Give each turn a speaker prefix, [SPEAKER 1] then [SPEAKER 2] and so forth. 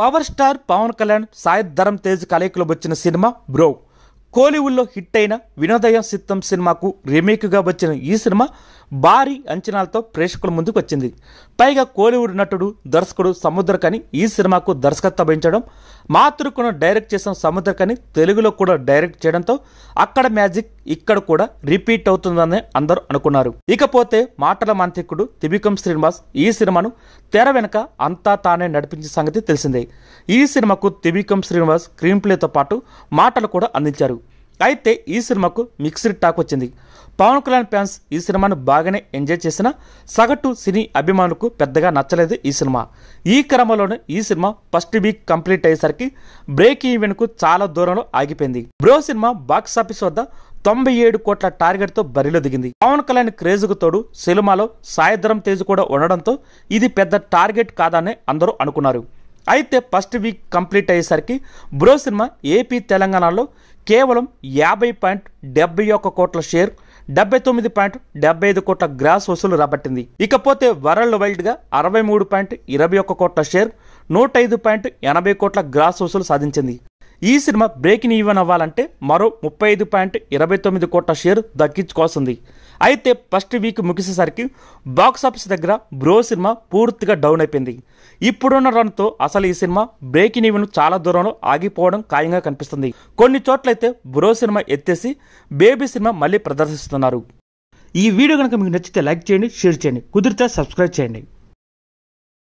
[SPEAKER 1] power star Pawan Kalyan Sai Dharam Tej కలయికలో వచ్చిన cinema bro కోలీవుడ్లో హిట్ అయిన వినోదయం సిత్తం సినిమాకు రీమేక్గా వచ్చిన ఈ సినిమా భారీ అంచనాలతో ప్రేక్షకుల ముందుకు వచ్చింది పైగా కోలీవుడ్ నటుడు దర్శకుడు సముద్రకని ఈ సినిమాకు దర్శకత్వం వహించడం మాతృకును డైరెక్ట్ చేసిన సముద్రకని తెలుగులో కూడా డైరెక్ట్ చేయడంతో అక్కడ మ్యాజిక్ ఇక్కడ కూడా రిపీట్ అవుతుందని అందరూ అనుకున్నారు ఇకపోతే మాటల మాంత్రికుడు తిబికం శ్రీనివాస్ ఈ సినిమాను తెర వెనక అంతా తానే నడిపించిన సంగతి తెలిసిందే ఈ సినిమాకు త్రిభికం శ్రీనివాస్ స్క్రీన్ ప్లేతో పాటు మాటలు కూడా అందించారు అయితే ఈ సినిమాకు మిక్స్డ్ టాక్ వచ్చింది పవన్ కళ్యాణ్ ఫ్యాన్స్ ఈ సినిమాను బాగానే ఎంజాయ్ చేసిన సగటు సినీ అభిమానులకు పెద్దగా నచ్చలేదు ఈ సినిమా ఈ క్రమంలోనే ఈ సినిమా ఫస్ట్ వీక్ కంప్లీట్ అయ్యేసరికి బ్రేక్ కు చాలా దూరంలో ఆగిపోయింది బ్రో సినిమా బాక్సాఫీస్ వద్ద తొంభై ఏడు కోట్ల టార్గెట్తో బరిలో దిగింది పవన్ కళ్యాణ్ క్రేజ్కు తోడు సినిమాలో సాయంత్రం తేజ్ కూడా ఉండడంతో ఇది పెద్ద టార్గెట్ కాదని అందరూ అనుకున్నారు అయితే ఫస్ట్ వీక్ కంప్లీట్ అయ్యేసరికి బ్రో సినిమా ఏపీ తెలంగాణలో కేవలం యాభై పాయింట్ డెబ్బై ఒక్క కోట్ల షేర్ డెబ్బై తొమ్మిది పాయింట్ డెబ్బై ఐదు కోట్ల గ్రాస్ వసూలు రాబట్టింది ఇకపోతే వరల్డ్ గా అరవై మూడు పాయింట్ ఇరవై ఒక్క కోట్ల షేర్ నూట ఐదు పాయింట్ ఎనభై కోట్ల గ్రాస్ వసూలు సాధించింది ఈ సినిమా బ్రేకింగ్ ఈవెన్ అవ్వాలంటే మరో ముప్పై ఐదు పాయింట్ ఇరవై తొమ్మిది కోట్ల షేర్ దక్కించుకోవాల్సింది అయితే ఫస్ట్ వీక్ ముగిసేసరికి బాక్సాఫీస్ దగ్గర బ్రో సినిమా పూర్తిగా డౌన్ అయిపోయింది ఇప్పుడున్న రన్తో అసలు ఈ సినిమా బ్రేకింగ్ ఈవెన్ చాలా దూరంలో ఆగిపోవడం ఖాయంగా కనిపిస్తుంది కొన్ని చోట్లయితే బ్రో సినిమా ఎత్తేసి బేబీ సినిమా మళ్ళీ ప్రదర్శిస్తున్నారు ఈ వీడియో కనుక మీకు నచ్చితే లైక్ చేయండి షేర్ చేయండి కుదిరితే సబ్స్క్రైబ్ చేయండి